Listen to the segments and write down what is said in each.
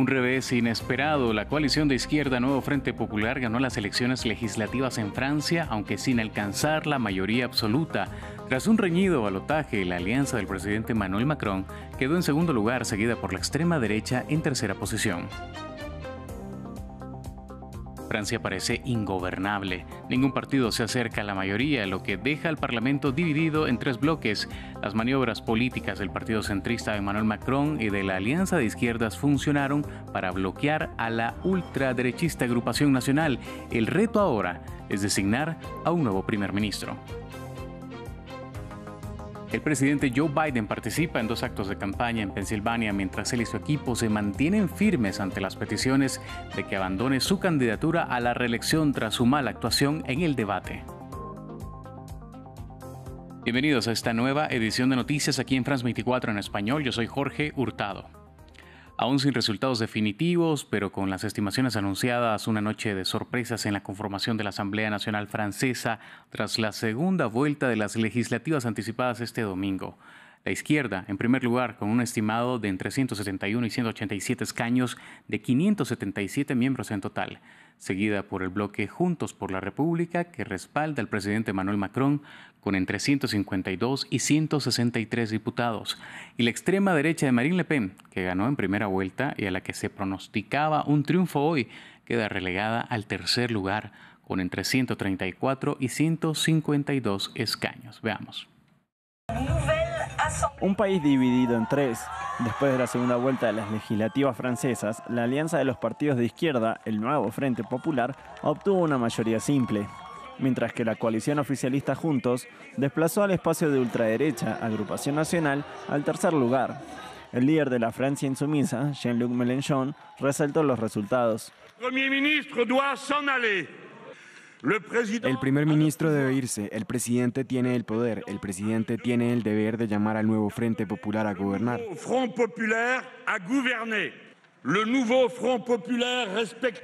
Un revés inesperado. La coalición de izquierda Nuevo Frente Popular ganó las elecciones legislativas en Francia, aunque sin alcanzar la mayoría absoluta. Tras un reñido balotaje, la alianza del presidente Manuel Macron quedó en segundo lugar, seguida por la extrema derecha en tercera posición. Francia parece ingobernable. Ningún partido se acerca a la mayoría, lo que deja al Parlamento dividido en tres bloques. Las maniobras políticas del Partido Centrista de Emmanuel Macron y de la Alianza de Izquierdas funcionaron para bloquear a la ultraderechista Agrupación Nacional. El reto ahora es designar a un nuevo primer ministro. El presidente Joe Biden participa en dos actos de campaña en Pensilvania mientras él y su equipo se mantienen firmes ante las peticiones de que abandone su candidatura a la reelección tras su mala actuación en el debate. Bienvenidos a esta nueva edición de noticias aquí en France 24 en español. Yo soy Jorge Hurtado aún sin resultados definitivos, pero con las estimaciones anunciadas, una noche de sorpresas en la conformación de la Asamblea Nacional Francesa tras la segunda vuelta de las legislativas anticipadas este domingo. La izquierda, en primer lugar, con un estimado de entre 171 y 187 escaños de 577 miembros en total seguida por el bloque Juntos por la República, que respalda al presidente Manuel Macron con entre 152 y 163 diputados, y la extrema derecha de Marine Le Pen, que ganó en primera vuelta y a la que se pronosticaba un triunfo hoy, queda relegada al tercer lugar con entre 134 y 152 escaños. Veamos. Un país dividido en tres. Después de la segunda vuelta de las legislativas francesas, la alianza de los partidos de izquierda, el nuevo Frente Popular, obtuvo una mayoría simple, mientras que la coalición oficialista Juntos desplazó al espacio de ultraderecha, Agrupación Nacional, al tercer lugar. El líder de la Francia insumisa, Jean-Luc Mélenchon, resaltó los resultados. primer ministro debe s'en el primer ministro debe irse, el presidente tiene el poder, el presidente tiene el deber de llamar al nuevo Frente Popular a gobernar.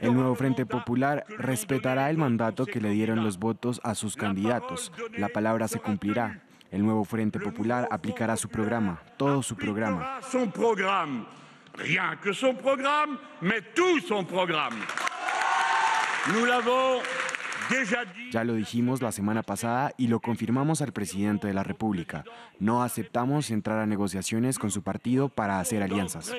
El nuevo Frente Popular respetará el mandato que le dieron los votos a sus candidatos. La palabra se cumplirá. El nuevo Frente Popular aplicará su programa, todo su programa. Rien que son programa, son programa. Ya lo dijimos la semana pasada y lo confirmamos al presidente de la República. No aceptamos entrar a negociaciones con su partido para hacer alianzas.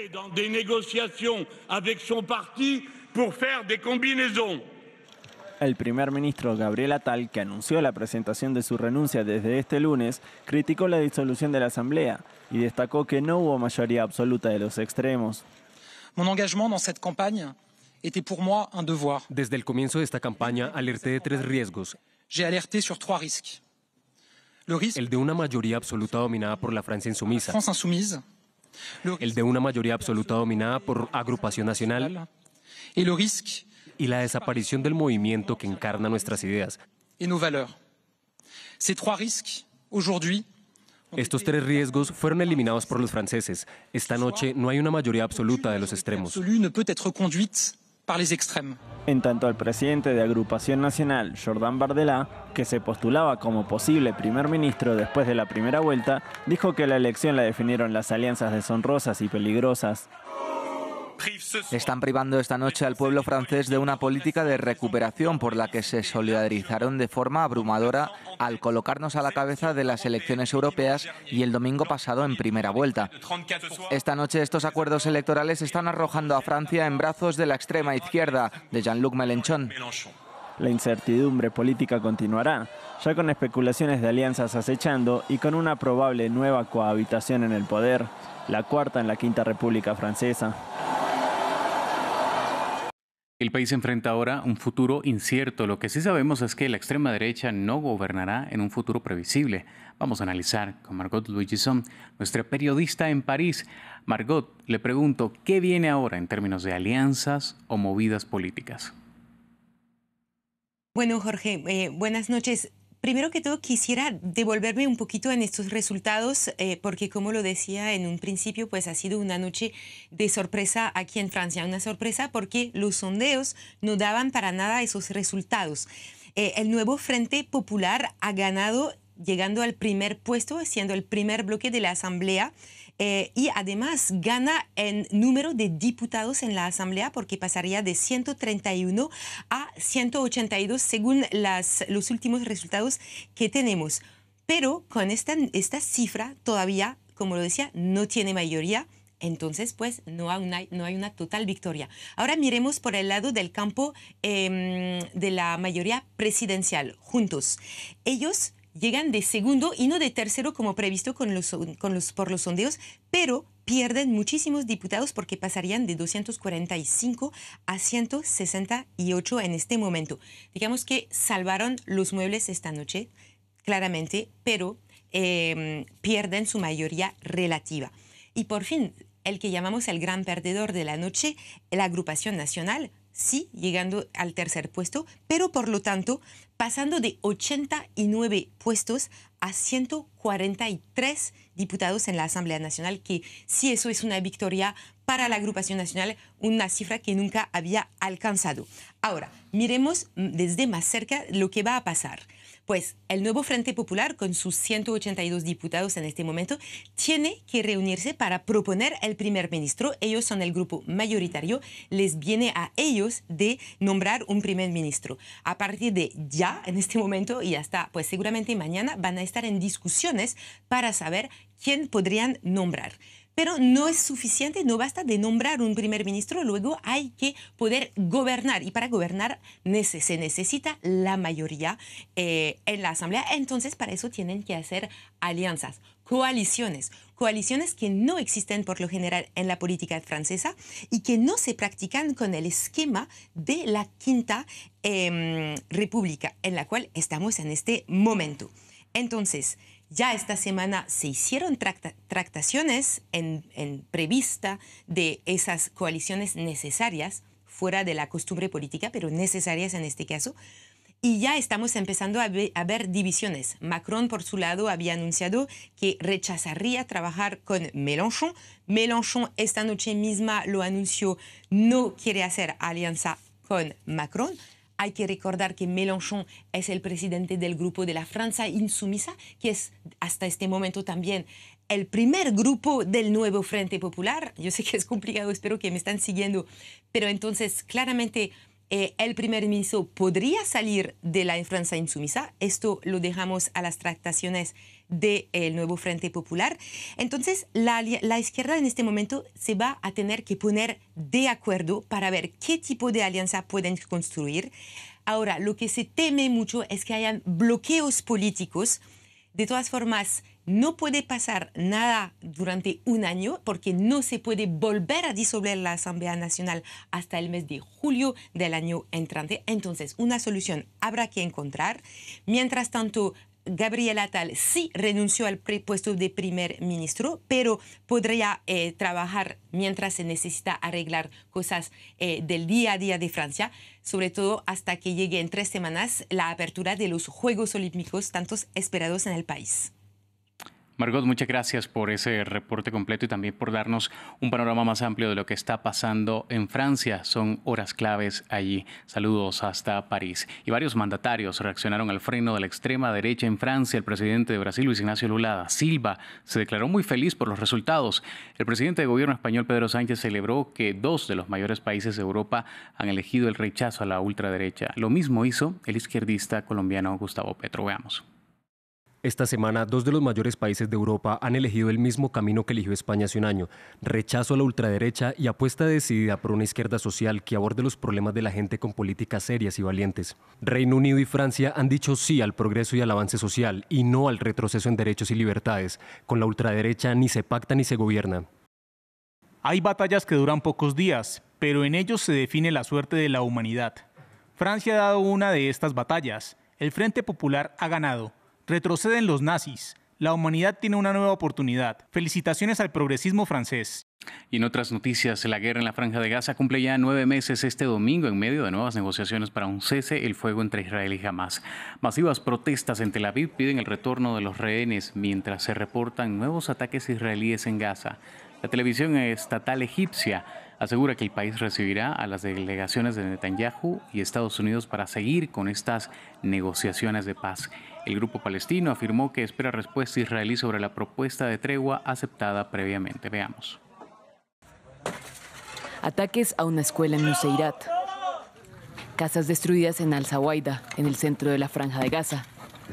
El primer ministro Gabriel Atal, que anunció la presentación de su renuncia desde este lunes, criticó la disolución de la Asamblea y destacó que no hubo mayoría absoluta de los extremos. engagement desde el comienzo de esta campaña alerté de tres riesgos. El de una mayoría absoluta dominada por la Francia insumisa. El de una mayoría absoluta dominada por agrupación nacional. Y la desaparición del movimiento que encarna nuestras ideas. Estos tres riesgos fueron eliminados por los franceses. Esta noche no hay una mayoría absoluta de los extremos. En tanto, el presidente de Agrupación Nacional, Jordán Bardelá, que se postulaba como posible primer ministro después de la primera vuelta, dijo que la elección la definieron las alianzas deshonrosas y peligrosas. Están privando esta noche al pueblo francés de una política de recuperación por la que se solidarizaron de forma abrumadora al colocarnos a la cabeza de las elecciones europeas y el domingo pasado en primera vuelta. Esta noche estos acuerdos electorales están arrojando a Francia en brazos de la extrema izquierda, de Jean-Luc Mélenchon. La incertidumbre política continuará, ya con especulaciones de alianzas acechando y con una probable nueva cohabitación en el poder la cuarta en la Quinta República Francesa. El país enfrenta ahora un futuro incierto. Lo que sí sabemos es que la extrema derecha no gobernará en un futuro previsible. Vamos a analizar con Margot Luigison, nuestra periodista en París. Margot, le pregunto, ¿qué viene ahora en términos de alianzas o movidas políticas? Bueno, Jorge, eh, buenas noches. Primero que todo, quisiera devolverme un poquito en estos resultados, eh, porque como lo decía en un principio, pues ha sido una noche de sorpresa aquí en Francia, una sorpresa porque los sondeos no daban para nada esos resultados. Eh, el nuevo Frente Popular ha ganado llegando al primer puesto, siendo el primer bloque de la Asamblea eh, y además gana en número de diputados en la Asamblea porque pasaría de 131 a 182 según las, los últimos resultados que tenemos. Pero con esta, esta cifra todavía, como lo decía, no tiene mayoría. Entonces, pues no hay, una, no hay una total victoria. Ahora miremos por el lado del campo em, de la mayoría presidencial, juntos. Ellos llegan de segundo y no de tercero como previsto por los sondeos, pero pierden muchísimos diputados porque pasarían de 245 a 168 en este momento. Digamos que salvaron los muebles esta noche, claramente, pero em, pierden su mayoría relativa. Y por fin, el que llamamos el gran perdedor de la noche, la agrupación nacional, sí llegando al tercer puesto, pero por lo tanto pasando de 89 puestos a 143 diputados en la Asamblea Nacional, que sí eso es una victoria para la agrupación nacional, una cifra que nunca había alcanzado. Ahora, miremos mm, desde más cerca lo que va a pasar. Pues el nuevo Frente Popular, con sus 182 diputados en este momento, tiene que reunirse para proponer el primer ministro. Ellos son el grupo mayoritario. Les viene a ellos de nombrar un primer ministro. A partir de ya, en este momento y hasta, pues seguramente mañana, van a estar en discusiones para saber quién podrían nombrar pero no es suficiente, no basta de nombrar un primer ministro, luego hay que poder gobernar y para gobernar se necesita la mayoría eh, en la Asamblea, entonces para eso tienen que hacer alianzas, coaliciones, coaliciones que no existen por lo general en la política francesa y que no se practican con el esquema de la Quinta em, República, en la cual estamos en este momento. Entonces, ya esta semana se hicieron tractaciones en, prevista de esas coaliciones necesarias, fuera de la costumbre política, pero necesarias en este caso, y ya estamos empezando a, a, ver divisiones. Macron, por su lado, había anunciado que rechazaría trabajar con Mélenchon. Mélenchon esta noche misma lo anunció, no quiere hacer alianza con Macron. Hay que recordar que Mélenchon es el presidente del grupo de la Francia Insumisa, que es hasta este momento también el primer grupo del nuevo Frente Popular. Yo sé que es complicado, espero que me están siguiendo, pero entonces claramente eh, el primer ministro podría salir de la influencia insumisa. Esto lo dejamos a las trataciones del eh, nuevo Frente Popular. Entonces, la, la, izquierda en este momento se va a tener que poner de acuerdo para ver qué tipo de alianza pueden construir. Ahora, lo que se teme mucho es que hayan bloqueos políticos. De todas formas, no puede pasar nada durante un año porque no se puede volver a disolver la Asamblea Nacional hasta el mes de julio del año entrante. Entonces, una solución habrá que encontrar. Mientras tanto, Gabriela Tal sí renunció al puesto de primer ministro, pero podría eh, trabajar mientras se necesita arreglar cosas eh, del día a día de Francia, sobre todo hasta que llegue en tres semanas la apertura de los Juegos Olímpicos, tantos esperados en el país. Margot, muchas gracias por ese reporte completo y también por darnos un panorama más amplio de lo que está pasando en Francia. Son horas claves allí. Saludos hasta París. Y varios mandatarios reaccionaron al freno de la extrema derecha en Francia. El presidente de Brasil, Luis Ignacio Lula da Silva, se declaró muy feliz por los resultados. El presidente de gobierno español, Pedro Sánchez, celebró que dos de los mayores países de Europa han elegido el rechazo a la ultraderecha. Lo mismo hizo el izquierdista colombiano Gustavo Petro. Veamos. Esta semana, dos de los mayores países de Europa han elegido el mismo camino que eligió España hace un año, rechazo a la ultraderecha y apuesta decidida por una izquierda social que aborde los problemas de la gente con políticas serias y valientes. Reino Unido y Francia han dicho sí al progreso y al avance social y no al retroceso en derechos y libertades. Con la ultraderecha ni se pacta ni se gobierna. Hay batallas que duran pocos días, pero en ellos se define la suerte de la humanidad. Francia ha dado una de estas batallas. El Frente Popular ha ganado Retroceden los nazis. La humanidad tiene una nueva oportunidad. Felicitaciones al progresismo francés. Y en otras noticias, la guerra en la Franja de Gaza cumple ya nueve meses este domingo en medio de nuevas negociaciones para un cese el fuego entre Israel y Hamas. Masivas protestas en Tel Aviv piden el retorno de los rehenes mientras se reportan nuevos ataques israelíes en Gaza. La televisión estatal egipcia asegura que el país recibirá a las delegaciones de Netanyahu y Estados Unidos para seguir con estas negociaciones de paz. El grupo palestino afirmó que espera respuesta israelí sobre la propuesta de tregua aceptada previamente. Veamos. Ataques a una escuela en Nuseirat. Casas destruidas en al zawahida en el centro de la Franja de Gaza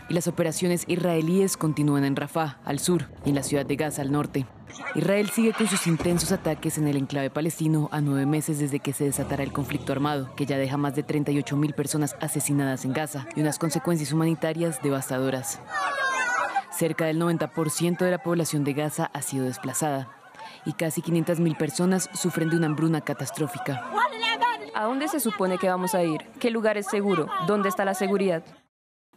y las operaciones israelíes continúan en Rafah, al sur, y en la ciudad de Gaza, al norte. Israel sigue con sus intensos ataques en el enclave palestino a nueve meses desde que se desatará el conflicto armado, que ya deja más de 38.000 personas asesinadas en Gaza y unas consecuencias humanitarias devastadoras. Cerca del 90% de la población de Gaza ha sido desplazada y casi 500.000 personas sufren de una hambruna catastrófica. ¿A dónde se supone que vamos a ir? ¿Qué lugar es seguro? ¿Dónde está la seguridad?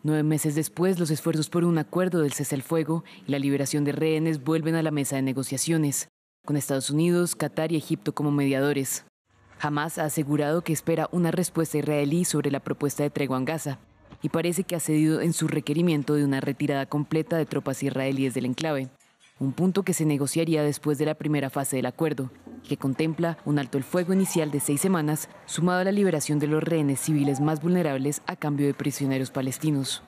Nueve meses después, los esfuerzos por un acuerdo del cese al fuego y la liberación de rehenes vuelven a la mesa de negociaciones, con Estados Unidos, Qatar y Egipto como mediadores. Hamas ha asegurado que espera una respuesta israelí sobre la propuesta de tregua en Gaza y parece que ha cedido en su requerimiento de una retirada completa de tropas israelíes del enclave un punto que se negociaría después de la primera fase del acuerdo, que contempla un alto el fuego inicial de seis semanas, sumado a la liberación de los rehenes civiles más vulnerables a cambio de prisioneros palestinos.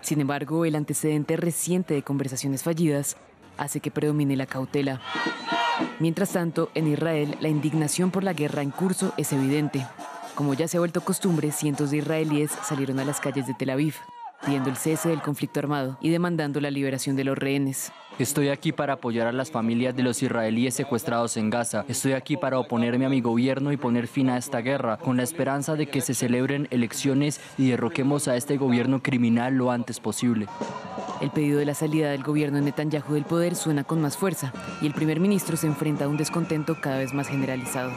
Sin embargo, el antecedente reciente de conversaciones fallidas hace que predomine la cautela. Mientras tanto, en Israel, la indignación por la guerra en curso es evidente. Como ya se ha vuelto costumbre, cientos de israelíes salieron a las calles de Tel Aviv pidiendo el cese del conflicto armado y demandando la liberación de los rehenes. Estoy aquí para apoyar a las familias de los israelíes secuestrados en Gaza. Estoy aquí para oponerme a mi gobierno y poner fin a esta guerra, con la esperanza de que se celebren elecciones y derroquemos a este gobierno criminal lo antes posible. El pedido de la salida del gobierno de Netanyahu del poder suena con más fuerza y el primer ministro se enfrenta a un descontento cada vez más generalizado.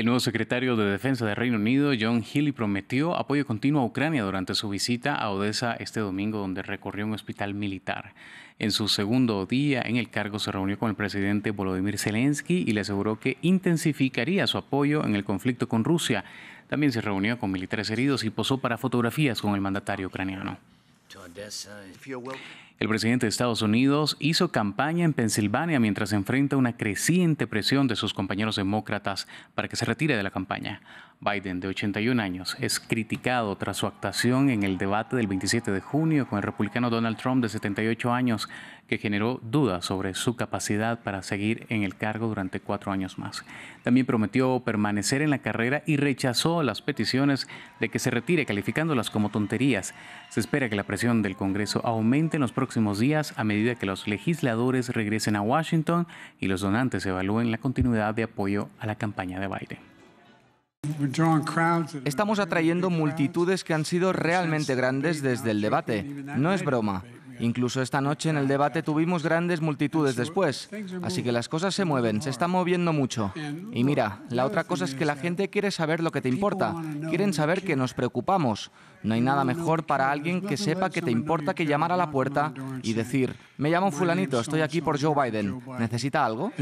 El nuevo secretario de Defensa del Reino Unido, John Healy, prometió apoyo continuo a Ucrania durante su visita a Odessa este domingo, donde recorrió un hospital militar. En su segundo día en el cargo se reunió con el presidente Volodymyr Zelensky y le aseguró que intensificaría su apoyo en el conflicto con Rusia. También se reunió con militares heridos y posó para fotografías con el mandatario ucraniano. Eh. El presidente de Estados Unidos hizo campaña en Pensilvania mientras enfrenta una creciente presión de sus compañeros demócratas para que se retire de la campaña. Biden, de 81 años, es criticado tras su actuación en el debate del 27 de junio con el republicano Donald Trump, de 78 años, que generó dudas sobre su capacidad para seguir en el cargo durante cuatro años más. También prometió permanecer en la carrera y rechazó las peticiones de que se retire, calificándolas como tonterías. Se espera que la presión del Congreso aumente en los próximos días a medida que los legisladores regresen a Washington y los donantes evalúen la continuidad de apoyo a la campaña de Biden. Estamos atrayendo multitudes que han sido realmente grandes desde el debate. No es broma. Incluso esta noche en el debate tuvimos grandes multitudes después, así que las cosas se mueven, se está moviendo mucho. Y mira, la otra cosa es que la gente quiere saber lo que te importa, quieren saber que nos preocupamos. No hay nada mejor para alguien que sepa que te importa que llamar a la puerta y decir, me llamo fulanito, estoy aquí por Joe Biden, ¿necesita algo?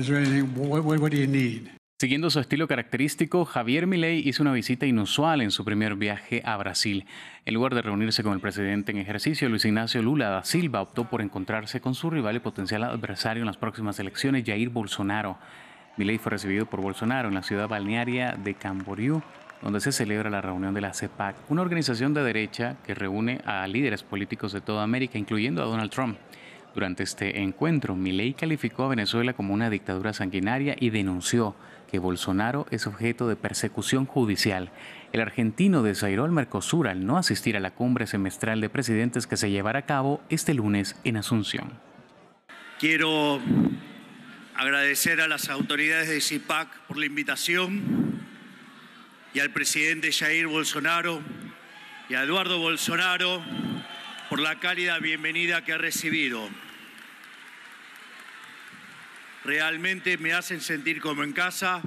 Siguiendo su estilo característico, Javier Milei hizo una visita inusual en su primer viaje a Brasil. En lugar de reunirse con el presidente en ejercicio, Luis Ignacio Lula da Silva optó por encontrarse con su rival y potencial adversario en las próximas elecciones, Jair Bolsonaro. Milei fue recibido por Bolsonaro en la ciudad balnearia de Camboriú, donde se celebra la reunión de la CEPAC, una organización de derecha que reúne a líderes políticos de toda América, incluyendo a Donald Trump. Durante este encuentro, Milei calificó a Venezuela como una dictadura sanguinaria y denunció que Bolsonaro es objeto de persecución judicial. El argentino desairó al Mercosur al no asistir a la cumbre semestral de presidentes que se llevará a cabo este lunes en Asunción. Quiero agradecer a las autoridades de CIPAC por la invitación y al presidente Jair Bolsonaro y a Eduardo Bolsonaro por la cálida bienvenida que ha recibido. Realmente me hacen sentir como en casa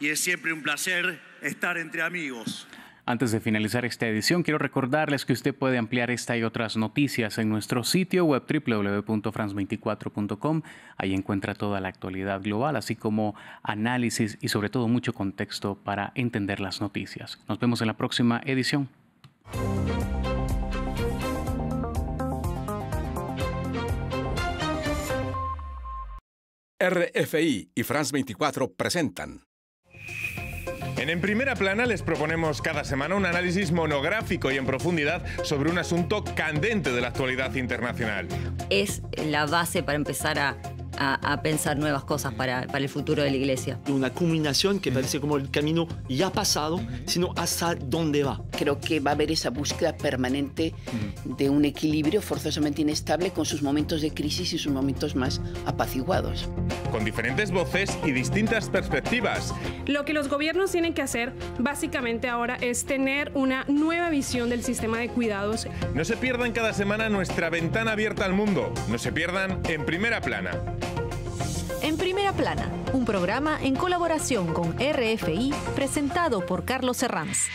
y es siempre un placer estar entre amigos. Antes de finalizar esta edición, quiero recordarles que usted puede ampliar esta y otras noticias en nuestro sitio web www.france24.com. Ahí encuentra toda la actualidad global, así como análisis y sobre todo mucho contexto para entender las noticias. Nos vemos en la próxima edición. RFI y France 24 presentan en primera plana les proponemos cada semana un análisis monográfico y en profundidad sobre un asunto candente de la actualidad internacional. Es la base para empezar a pensar nuevas cosas para, para, el futuro de la iglesia. Una culminación que parece como el camino ya pasado, sino hasta dónde va. Creo que va a haber esa búsqueda permanente de un equilibrio forzosamente inestable con sus momentos de crisis y sus momentos más apaciguados con diferentes voces y distintas perspectivas. Lo que los gobiernos tienen que hacer básicamente ahora es tener una nueva visión del sistema de cuidados. No se pierdan cada semana nuestra ventana abierta al mundo. No se pierdan en primera plana. En Primera Plana, un programa en colaboración con RFI presentado por Carlos Herranz.